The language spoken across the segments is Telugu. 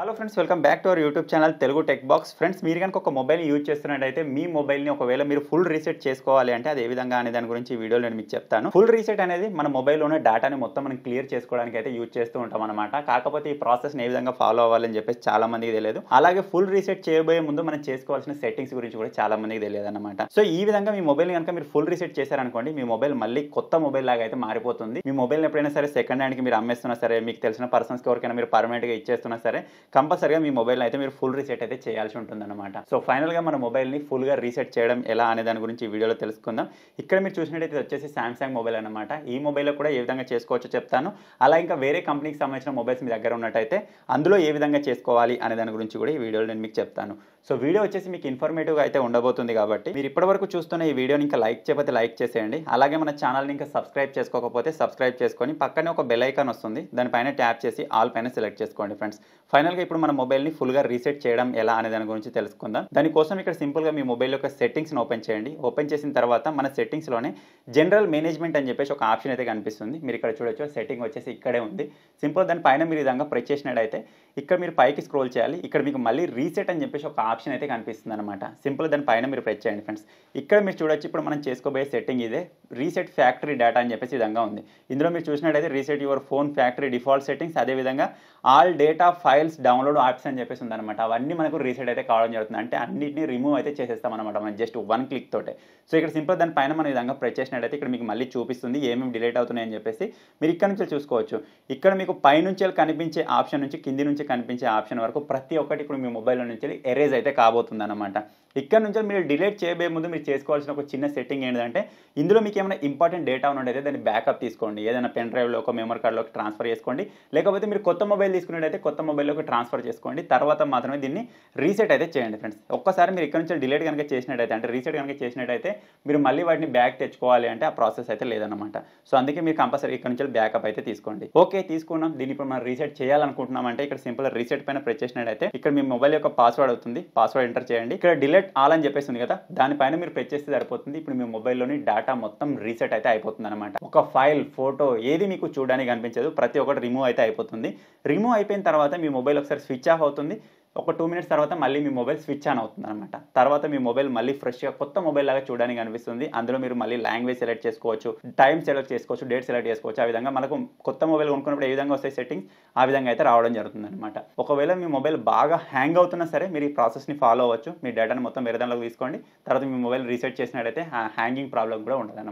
hello friends welcome back to our YouTube channel Telugu tech box friends మీరు కనుక ఒక మొబైల్ యూజ్ చేస్తున్నట్టయితే మీ మొబైల్ని ఒకవేళ మీరు ఫుల్ రీసెట్ చేసుకోవాలి అంటే అది ఏ విధంగా అనే దాని గురించి ఈ వీడియోలో నేను మీకు చెప్తాను ఫుల్ రీసెట్ అనేది మన మొబైల్లోనే డేటాని మొత్తం మనం క్లియర్ చేసుకోవడానికి అయితే యూజ్ చేస్తూ ఉంటాం అనమాట కాకపోతే ఈ ప్రాసెస్ని ఏ విధంగా ఫాలో అవ్వాలని చెప్పేసి చాలా మందికి తెలియదు అలాగే ఫుల్ రీసెట్ చేయబోయే ముందు మనం చేసుకోవాల్సిన సెట్టింగ్స్ గురించి కూడా చాలా మందికి తెలియదు అనమాట సో ఈ విధంగా మీ మొబైల్ కనుక మీరు ఫుల్ రీసెట్ చేశారనుకోండి మీ మొబైల్ మళ్ళీ కొత్త మొబైల్ లాగా అయితే మారిపోతుంది మీ మొబైల్ ఎప్పుడైనా సరే సెకండ్ హ్యాండ్కి మీరు అమ్మేస్తున్నా సరే మీకు తెలిసిన పర్సన్స్కి ఎవరికైనా మీరు పర్మనెంట్గా ఇచ్చేస్తున్నా సరే కంపల్సరిగా మీ మొబైల్ అయితే మీరు ఫుల్ రీసెట్ అయితే చేయాల్సి ఉంటుందన్నమాట సో ఫైనల్గా మన మొబైల్ని ఫుల్గా రీసెట్ చేయడం ఎలా అనే దాని గురించి వీడియోలో తెలుసుకుందాం ఇక్కడ మీరు చూసినట్టయితే వచ్చేసి శాంసంగ్ మొబైల్ అనమాట ఈ మొబైల్లో కూడా ఏ విధంగా చేసుకోవచ్చో చెప్తాను అలా ఇంకా వేరే కంపెనీకి సంబంధించిన మొబైల్స్ మీ దగ్గర ఉన్నట్టయితే అందులో ఏ విధంగా చేసుకోవాలి అనే దాని గురించి కూడా ఈ వీడియోలో నేను మీకు చెప్తాను సో వీడియో వచ్చేసి మీకు ఇన్ఫర్మేటివ్గా అయితే ఉండబోతుంది కాబట్టి మీరు ఇప్పటివరకు చూస్తున్న ఈ వీడియోని ఇంకా లైక్ చేయకపోతే లైక్ చేసేయండి అలాగే మన ఛానల్ని ఇంకా సబ్స్క్రైబ్ చేసుకోకపోతే సబ్స్క్రైబ్ చేసుకొని పక్కనే ఒక బెల్ ఐకాన్ వస్తుంది దానిపైన ట్యాప్ చేసి ఆల్ పైన సెలెక్ట్ చేసుకోండి ఫ్రెండ్స్ ఫైనల్ గా ఇప్పుడు మన మొబైల్ ని ఫుల్ గా రీసెట్ చేయడం ఎలా అనే దాని గురించి తెలుసుకుందాం దానికోసం ఇక్కడ సింపుల్ గా మీ మొబైల్ యొక్క సెట్టింగ్స్ని ఓపెన్ చేయండి ఓపెన్ చేసిన తర్వాత మన సెట్టింగ్స్ లోనే జనరల్ మేనేజ్మెంట్ అని చెప్పేసి ఒక ఆప్షన్ అయితే కనిపిస్తుంది మీరు ఇక్కడ చూడొచ్చు సెట్టింగ్ వచ్చేసి ఇక్కడే ఉంది సింపుల్ దాని పైన మీరు విధంగా ప్రెస్ అయితే ఇక్కడ మీరు పైకి స్క్రోల్ చేయాలి ఇక్కడ మీకు మళ్ళీ రీసెట్ అని చెప్పేసి ఒక ఆప్షన్ అయితే కనిపిస్తుంది అనమాట సింపుల్ దాని పైన మీరు ప్రెస్ చేయండి ఫ్రెండ్స్ ఇక్కడ మీరు చూడొచ్చు ఇప్పుడు మనం చేసుకోబోయే సెట్టింగ్ ఇదే రీసెట్ ఫ్యాక్టరీ డేటా అని చెప్పేసి విధంగా ఉంది ఇందులో మీరు చూసినట్టయితే reset your phone factory default settings అదేవిధంగా all data files download option అని చెప్పేసి ఉందన్నమాట అవన్నీ మనకు రీసెట్ అయితే కావడం జరుగుతుంది అంటే అన్నింటినీ రిమూవ్ అయితే చేసేస్తాం అనమాట మనం జస్ట్ వన్ క్లిక్ తోటే సో ఇక్కడ సింపుల్ దాని పైన మనం విధంగా ప్రెస్ చేసినట్టయితే ఇక్కడ మీకు మళ్ళీ చూపిస్తుంది ఏమేమి డిలీట్ అవుతున్నాయని చెప్పేసి మీరు ఇక్కడ నుంచి చూసుకోవచ్చు ఇక్కడ మీకు పైనుంచి కనిపించే ఆప్షన్ నుంచి కింది నుంచి కనిపించే ఆప్షన్ వరకు ప్రతి ఒక్కటి ఇప్పుడు మీ మొబైల్లో నుంచి ఎరేజ్ అయితే కాబోతుంది అనమాట ఇక్కడ నుంచి మీరు డిలీట్ చేయబోయే ముందు మీరు చేసుకోవాల్సిన ఒక చిన్న సెట్టింగ్ ఏంటంటే ఇందులో మీకు ఏమైనా ఇంపార్టెంట్ డేటా ఉన్నట్టయితే దాన్ని బ్యాకప్ తీసుకోండి ఏదైనా పెన్ డ్రైవ్లో ఒక మెమరీ కార్డులోకి ట్రాన్స్ఫర్ చేసుకోండి లేకపోతే మీరు కొత్త మొబైల్ తీసుకున్నట్టయితే కొత్త మొబైల్లోకి ట్రాన్స్ఫర్ చేసుకోండి తర్వాత మాత్రమే దీన్ని రీసెట్ అయితే చేయండి ఫ్రెండ్స్ ఒక్కసారి మీరు ఇక్కడ నుంచి డిలీట్ కనుక చేసినట్టయితే అంటే రీసెట్ కనుక చేసినట్టయితే మీరు మళ్ళీ వాటిని బ్యాక్ తెచ్చుకోవాలి అంటే ఆ ప్రాసెస్ అయితే లేదనమాట సో అందుకే మీరు కంపల్సరీ ఇక్కడ నుంచి బ్యాకప్ అయితే తీసుకోండి ఓకే తీసుకున్నాం దీన్ని ఇప్పుడు మనం రీసెట్ చేయాలనుకుంటున్నాం అంటే ఇక్కడ సింపుల్ సింపుల్ రీసెట్ పైన ప్రెస్ చేసినట్టయితే ఇక్కడ మీ మొబైల్ యొక్క పాస్వర్డ్ అవుతుంది పాస్వర్డ్ ఎంటర్ చేయండి ఇక్కడ డిలీట్ ఆల్ అని చెప్పేసి ఉంది కదా దానిపైన మీరు ప్రెస్ చేస్తే సరిపోతుంది ఇప్పుడు మీ మొబైల్లోని డేటా మొత్తం రీసెట్ అయితే అయిపోతుంది అనమాట ఒక ఫైల్ ఫోటో ఏది మీకు చూడడానికి కనిపించదు ప్రతి ఒక్కటి రిమూవ్ అయితే అయిపోతుంది రిమూవ్ అయిపోయిన తర్వాత మీ మొబైల్ ఒకసారి స్విచ్ ఆఫ్ అవుతుంది ఒక టూ మినిట్స్ తర్వాత మళ్ళీ మీ మొబైల్ స్విచ్ ఆన్ అవుతుంది అనమాట తర్వాత మీ మొబైల్ మళ్ళీ ఫ్రెష్గా కొత్త మొబైల్ లాగా చూడడానికి అనిపిస్తుంది అందులో మీరు మళ్ళీ లాంగ్వేజ్ సెలెక్ట్ చేసుకోవచ్చు టైం సెలెక్ట్ చేసుకోవచ్చు డేట్ సెలెక్ట్ చేసుకోవచ్చు ఆ విధంగా మనకు కొత్త మొబైల్ కొనుక్కున్నప్పుడు ఏ విధంగా వస్తాయి సెట్టింగ్స్ ఆ విధంగా అయితే రావడం జరుగుతుంది అనమాట ఒకవేళ మీ మొబైల్ బాగా హ్యాంగ్ అవుతున్నా సరే మీరు ఈ ప్రాసెస్ని ఫాలో అవ్వచ్చు మీ డేటాను మొత్తం వేరే దానిలోకి తీసుకోండి తర్వాత మీ మొబైల్ రీసెట్ చేసినట్టయితే హ్యాంగింగ్ ప్రాబ్లం కూడా ఉండదు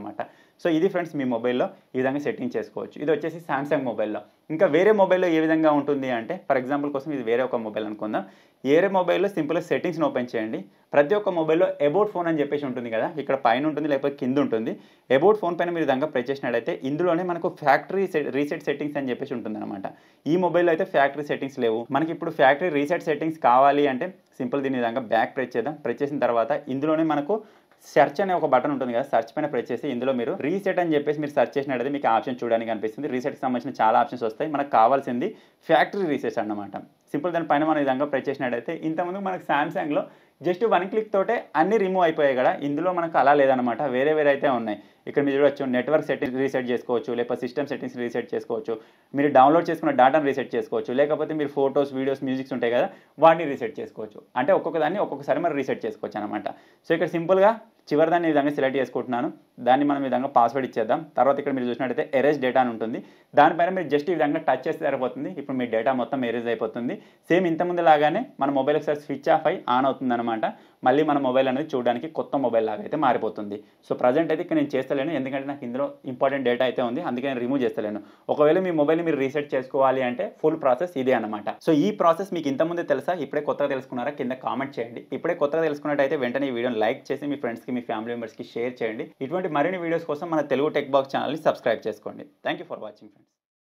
సో ఇది ఫ్రెండ్స్ మీ మొబైల్లో ఈ విధంగా సెట్టింగ్ చేసుకోవచ్చు ఇది వచ్చేసి శాంసంగ్ మొబైల్లో ఇంకా వేరే మొబైల్లో ఏ విధంగా ఉంటుంది అంటే ఫర్ ఎగ్జాంపుల్ కోసం ఇది వేరే ఒక మొబైల్ అనుకుందాం వేరే మొబైల్లో సింపుల్గా సెట్టింగ్స్ని ఓపెన్ చేయండి ప్రతి ఒక్క మొబైల్లో అబౌట్ ఫోన్ అని చెప్పేసి ఉంటుంది కదా ఇక్కడ పైన ఉంటుంది లేకపోతే కింద ఉంటుంది అబౌట్ ఫోన్ పైన మీరు దాకా ప్రెస్ చేసినట్లయితే ఇందులోనే మనకు ఫ్యాక్టరీ రీసెట్ సెట్టింగ్స్ అని చెప్పేసి ఉంటుంది అనమాట ఈ మొబైల్లో అయితే ఫ్యాక్టరీ సెట్టింగ్స్ లేవు మనకి ఇప్పుడు ఫ్యాక్టరీ రీసెట్ సెట్టింగ్స్ కావాలి అంటే సింపుల్ దీని విధంగా బ్యాక్ ప్రెస్ చేద్దాం ప్రెస్ చేసిన తర్వాత ఇందులోనే మనకు సెర్చ్ అనే ఒక బటన్ ఉంటుంది కదా సెర్చ్ పైన ప్రెస్ చేసి ఇందులో మీరు రీసెట్ అని చెప్పేసి మీరు సెర్చ్ చేసినట్టు మీకు ఆప్షన్ చూడడానికి అనిపిస్తుంది రీసెట్కి సంబంధించిన చాలా ఆప్షన్స్ వస్తాయి మనకు కావాల్సింది ఫ్యాక్టరీ రీసెట్ అన్నమాట సింపుల్ దాని పైన మనం విధంగా ప్రెస్ చేసినట్టయితే ఇంతకుముందు మనకు శాంసంగ్లో జస్ట్ వన్ క్లిక్ తోటే అన్ని రిమూవ్ అయిపోయాయి కదా ఇందులో మనకు అలా లేదనమాట వేరే వేరే అయితే ఉన్నాయి ఇక్కడ మీరు చూడవచ్చు నెట్వర్క్ సెట్టింగ్ రీసెట్ చేసుకోవచ్చు లేకపోతే సిస్టమ్ సెట్టింగ్స్ రీసెట్ చేసుకోవచ్చు మీరు డౌన్లోడ్ చేసుకున్న డాటాను రీసెట్ చేసుకోవచ్చు లేకపోతే మీరు ఫోటోస్ వీడియోస్ మ్యూజిక్స్ ఉంటాయి కదా వాటిని రీసెట్ చేసుకోవచ్చు అంటే ఒక్కొక్క దాన్ని ఒక్కొక్కసారి మనం రీసెట్ చేసుకోవచ్చు అనమాట సో ఇక్కడ సింపుల్గా చివరిదాన్ని ఈ విధంగా సెలెక్ట్ చేసుకుంటున్నాను దాన్ని మనం విధంగా పాస్వర్డ్ ఇచ్చేద్దాం తర్వాత ఇక్కడ మీరు చూసినట్టయితే ఎరేజ్ డేటా అని ఉంటుంది దానిపైన మీరు జస్ట్ ఈ విధంగా టచ్ చేస్తే సరిపోతుంది ఇప్పుడు మీ డేటా మొత్తం ఎరేజ్ అయిపోతుంది సేమ్ ఇంతకుముందు లాగానే మన మొబైల్ ఒకసారి స్విచ్ ఆఫ్ అయి ఆన్ అవుతుందన్నమాట మళ్ళీ మన మొబైల్ అనేది చూడడానికి కొత్త మొబైల్ లాగా అయితే మారిపోతుంది సో ప్రజెంట్ అయితే ఇక్కడ నేను చేస్తలేను ఎందుకంటే నాకు ఇందులో ఇంపార్టెంట్ డేటా అయితే ఉంది అందుకే నేను రిమూవ్ చేస్తలేను ఒకవేళ మీ మొబైల్ మీరు రీసెట్ చేసుకోవాలి అంటే ఫుల్ ప్రాసెస్ ఇదే అనమాట సో ఈ ప్రాసెస్ మీకు ఇంతకుముందే తెలుసా ఇప్పుడే కొత్తగా తెలుసుకున్నారా కింద కామెంట్ చేయండి ఇప్పుడే కొత్తగా తెలుసుకున్నట్టయితే వెంటనే ఈ వీడియోని లైక్ చేసి మీ ఫ్రెండ్స్కి మీ ఫ్యామిలీ మెంబర్స్కి షేర్ చేయండి ఇటువంటి ఇలాంటి మరిన్ని వీడియోస్ కోసం మన తెలుగు టెక్ బాక్స్ ఛానల్ని సబ్స్క్రైబ్ చేసుకోండి థ్యాంక్ ఫర్ వాచింగ్ ఫ్రెండ్స్